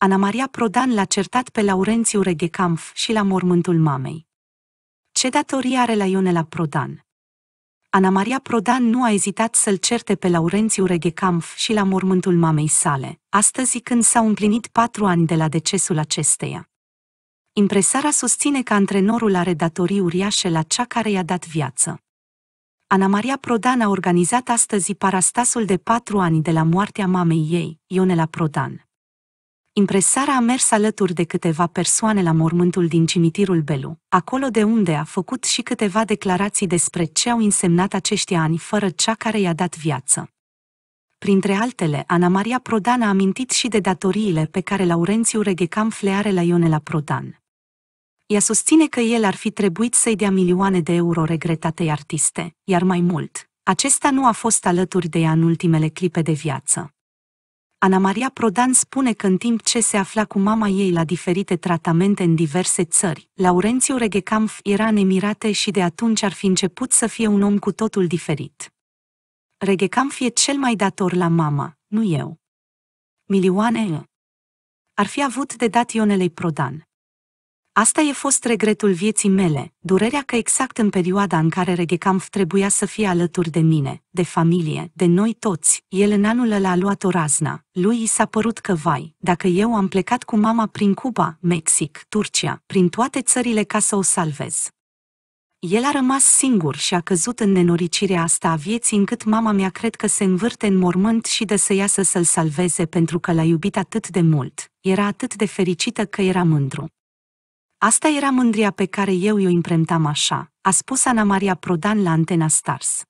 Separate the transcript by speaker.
Speaker 1: Ana Maria Prodan l-a certat pe Laurențiu Reghecamf și la mormântul mamei. Ce datorie are la Ionela Prodan? Ana Maria Prodan nu a ezitat să-l certe pe Laurențiu Reghecamf și la mormântul mamei sale, astăzi când s-au împlinit patru ani de la decesul acesteia. Impresara susține că antrenorul are datorii uriașe la cea care i-a dat viață. Ana Maria Prodan a organizat astăzi parastasul de patru ani de la moartea mamei ei, Ionela Prodan. Impresara a mers alături de câteva persoane la mormântul din cimitirul Belu, acolo de unde a făcut și câteva declarații despre ce au însemnat acești ani fără cea care i-a dat viață. Printre altele, Ana Maria Prodan a amintit și de datoriile pe care Laurențiu Reghecam fleare la Ionela Prodan. Ea susține că el ar fi trebuit să-i dea milioane de euro regretatei artiste, iar mai mult, acesta nu a fost alături de ea în ultimele clipe de viață. Ana Maria Prodan spune că în timp ce se afla cu mama ei la diferite tratamente în diverse țări, Laurențiu Reghecamf era în Emirate și de atunci ar fi început să fie un om cu totul diferit. Reghecamf e cel mai dator la mama, nu eu. Milioane Ar fi avut de dat Ionelei Prodan. Asta e fost regretul vieții mele, durerea că exact în perioada în care Reghecamp trebuia să fie alături de mine, de familie, de noi toți, el în anul ăla a luat o razna. Lui i s-a părut că vai, dacă eu am plecat cu mama prin Cuba, Mexic, Turcia, prin toate țările ca să o salvez. El a rămas singur și a căzut în nenoricirea asta a vieții încât mama mea cred că se învârte în mormânt și de să iasă să-l salveze pentru că l-a iubit atât de mult. Era atât de fericită că era mândru. Asta era mândria pe care eu i-o imprentam așa, a spus Ana Maria Prodan la Antena Stars.